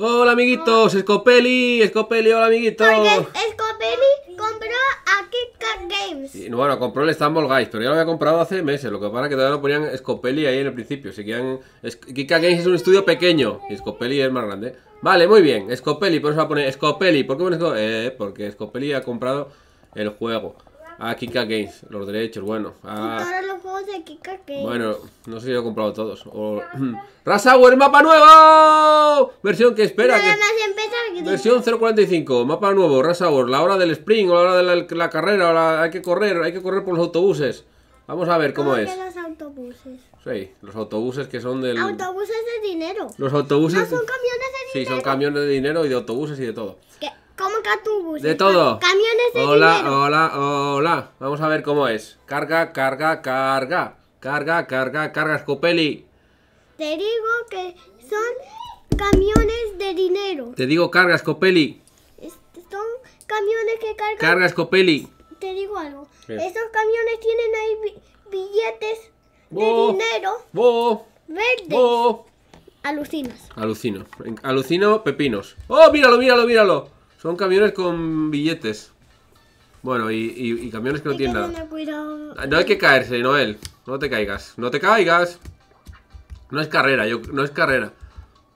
Hola amiguitos, Scopelli, Scopelli, hola amiguitos. Porque compró a KitKat Games. bueno, compró el Stumble Guys, pero ya lo había comprado hace meses. Lo que pasa es que todavía no ponían Scopelli ahí en el principio. Se quedan. KitKat Games es un estudio pequeño y Scopelli es más grande. Vale, muy bien. Scopelli, por eso va a poner Scopeli. ¿Por qué pone eh, porque Scopelli ha comprado el juego. Ah, Kika Games, los derechos, bueno. Ah. Todos los juegos de Kika Games. Bueno, no sé si lo he comprado todos. O... mapa nuevo. Versión que espera. que... Versión 045, mapa nuevo, Hour, La hora del spring la hora de la, carrera, hay que correr, hay que correr por los autobuses. Vamos a ver cómo es. los autobuses? Sí, los autobuses que son del. Autobuses de dinero. Los autobuses. No, son camiones de dinero. Sí, son camiones de dinero y de autobuses y de todo. De todo. Camiones de Hola, dinero. hola, hola. Vamos a ver cómo es. Carga, carga, carga. Carga, carga, carga, escopeli Te digo que son camiones de dinero. Te digo carga, escopeli este, Son camiones que cargan... Carga, escopeli Te digo algo. Esos camiones tienen ahí billetes de dinero. Bo, verdes. Alucinas. Alucino. Alucino pepinos. ¡Oh, míralo, míralo, míralo! Son camiones con billetes. Bueno, y, camiones que no tienen nada. No hay que caerse, Noel. No te caigas. No te caigas. No es carrera, yo, no es carrera.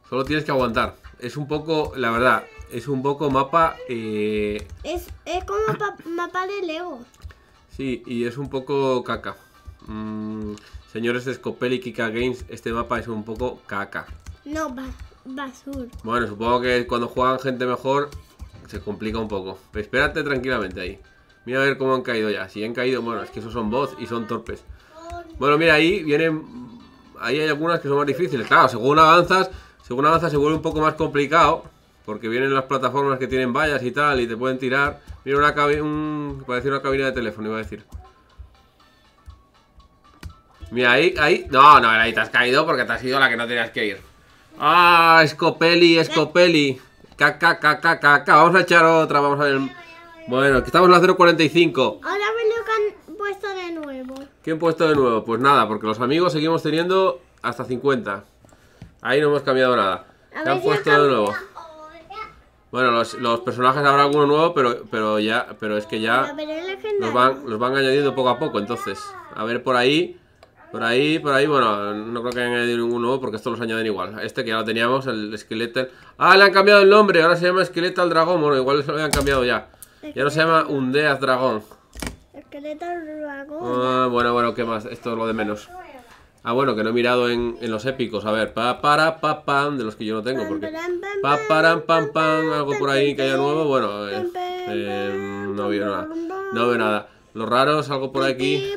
Solo tienes que aguantar. Es un poco, la verdad, es un poco mapa... Eh, es, como mapa de Lego. Sí, y es un poco caca. Mm, señores de Scopel y Kika Games, este mapa es un poco caca. No, basura. Bueno, supongo que cuando juegan gente mejor se complica un poco. Pero espérate tranquilamente ahí. Mira a ver cómo han caído ya. Si han caído, bueno, es que esos son bots y son torpes. Bueno, mira, ahí vienen... Ahí hay algunas que son más difíciles. Claro, según avanzas, según avanzas se vuelve un poco más complicado. Porque vienen las plataformas que tienen vallas y tal y te pueden tirar. Mira, una cabina... parece una cabina de teléfono, iba a decir. Mira, ahí, ahí... No, no, ahí te has caído porque te has ido la que no tenías que ir. ¡Ah! Escopeli, Escopeli. Caca, caca, caca. Vamos a echar otra. Vamos a ver. Bueno, aquí estamos en la 045. Ahora me lo han puesto de nuevo. ¿Qué han puesto de nuevo? Pues nada, porque los amigos seguimos teniendo hasta 50. Ahí no hemos cambiado nada. ¿Qué han puesto de nuevo? Bueno, los, personajes habrá alguno nuevo, pero, pero ya, pero es que ya los van, los van añadiendo poco a poco, entonces. A ver por ahí. Por ahí, por ahí, bueno, no creo que hayan añadido ninguno nuevo porque estos los añaden igual. Este que ya lo teníamos, el esqueleto. ¡Ah, le han cambiado el nombre! Ahora se llama esqueleto al dragón. Bueno, igual se lo habían cambiado ya. Y ahora se llama Undead Dragón. Esqueleto al dragón. Ah, bueno, bueno, ¿qué más? Esto es lo de menos. Ah, bueno, que no he mirado en, los épicos. A ver, pa, para, pa, pam, de los que yo no tengo. Porque pa, para pam, pam, algo por ahí que haya nuevo. Bueno, eh, eh, no veo nada. No veo nada. Los raros, algo por aquí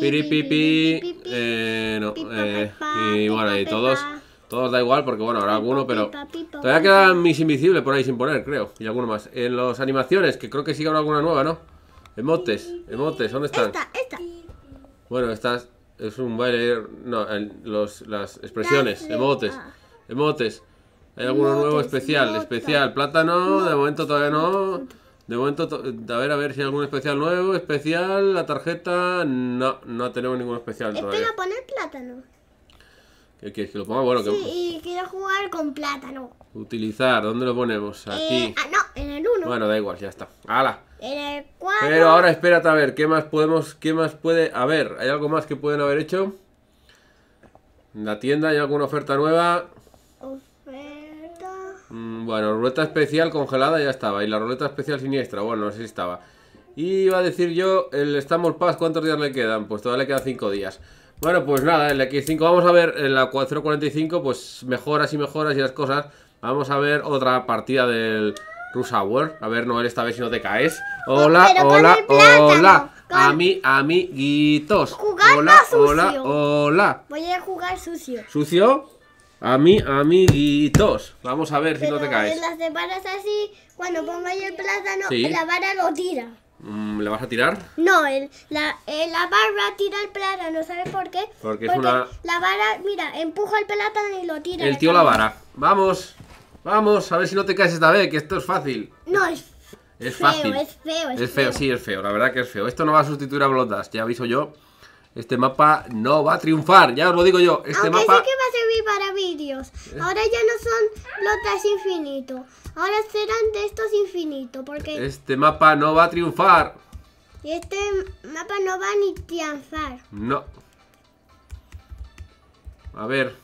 piripipi, eh, no, y bueno, y todos, todos da igual porque bueno, habrá alguno, pero todavía quedan mis invisibles por ahí sin poner, creo, y alguno más. En las animaciones, que creo que sí habrá alguna nueva, ¿no? Emotes, emotes, ¿dónde están? Bueno, estas es un baile, no, las expresiones, emotes, ah. emotes. ¿Hay alguno nuevo especial? Especial, plátano, de momento todavía no... De momento, eh, a ver, a ver si hay algún especial nuevo. Especial, la tarjeta. No, no tenemos ningún especial todavía. Espera, poner plátano. ¿Qué quieres que lo ponga? Bueno, sí, que... y quiero jugar con plátano. Utilizar, ¿dónde lo ponemos? Eh, Aquí. ah, no, en el 1. Bueno, da igual, ya está. ¡Hala! En el 4. Pero ahora espérate a ver, ¿qué más podemos, qué más puede a ver, ¿Hay algo más que pueden haber hecho? En la tienda hay alguna oferta nueva. Mm, bueno, ruleta especial congelada ya estaba. Y la ruleta especial siniestra, bueno, no sé si estaba. Y iba a decir yo, el estamos paz, ¿cuántos días le quedan? Pues todavía le quedan 5 días. Bueno, pues nada, el X5, vamos a ver, en la 445, pues mejoras y mejoras y las cosas. Vamos a ver otra partida del Rusa Hour, A ver, Noel, esta vez si no te caes. Hola, hola, hola. A mi, amiguitos. hola, hola, hola. Voy a jugar sucio. ¿Sucio? A mí, dos Vamos a ver si no te caes. Las barras así, cuando pongo el plátano, la vara lo tira. Mm, ¿Le vas a tirar? No, la, barra tira el plátano, ¿sabes por qué? Porque, es una... La vara, mira, empuja el plátano y lo tira. El tío la vara. Vamos, vamos, a ver si no te caes esta vez, que esto es fácil. No, es, feo, es feo. Es, feo, sí, es feo, la verdad que es feo. Esto no va a sustituir a Blondas, ya aviso yo. Este mapa no va a triunfar, ya os lo digo yo. Este mapa para vídeos. Ahora ya no son lotas infinito. Ahora serán de estos infinito. Porque este mapa no va a triunfar. Y este mapa no va a ni triunfar. No. A ver.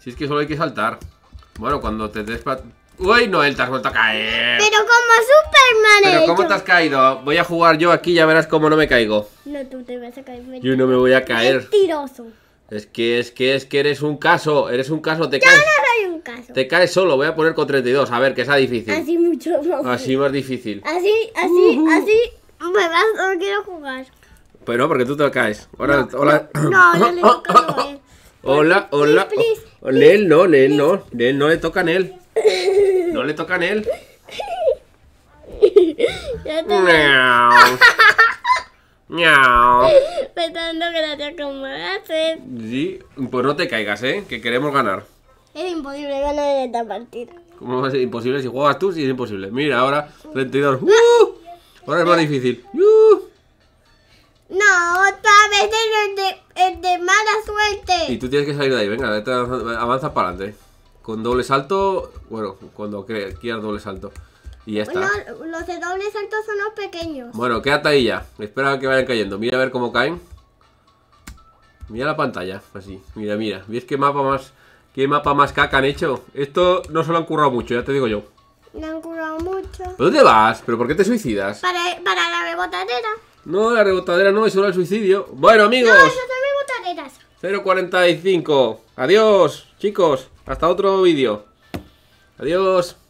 Si es que solo hay que saltar. Bueno, cuando te des... ¡Uy, él te has vuelto a caer! ¡Pero como Superman ¿Pero te has caído? Voy a jugar yo aquí, ya verás cómo no me caigo. No, tú te vas a caer. Yo no me voy a caer. Mentiroso. Es que, es que, es que eres un caso, eres un caso, te caes. no soy un caso. Te caes solo, voy a poner con 32, a ver, que sea difícil. Así mucho más. Así más difícil. Así, así, así, me vas, no quiero jugar. Pero no, porque tú te caes. Hola, no, hola. No, no, le toca a él. Hola, hola. Oh, Nel, no, Nel, no. Nel, no le toca a él. No le toca a él. ¡Miau! Me que dando gracias como haces. Sí, pues no te caigas, ¿eh? Que queremos ganar. Es imposible ganar en esta partida. ¿Cómo va a ser imposible si juegas tú? sí, es imposible. Mira, ahora 32. ¡Uh! Ahora es más difícil. ¡Uh! No, otra vez es de, de, mala suerte. Y tú tienes que salir de ahí. Venga, avanza para adelante. Con doble salto. Bueno, cuando quieras doble salto. Y pues los de doble salto son los pequeños. Bueno, quédate ahí ya. Espera que vayan cayendo. Mira a ver cómo caen. Mira la pantalla, así. Mira, mira. ¿Ves qué mapa más qué mapa más caca han hecho? Esto no se lo han currado mucho, ya te digo yo. No han currado mucho. ¿Dónde vas? ¿Pero por qué te suicidas? Para, la rebotadera. No, la rebotadera no, es solo el suicidio. Bueno, amigos. No, son rebotaderas. 0.45. Adiós, chicos. Hasta otro vídeo. Adiós.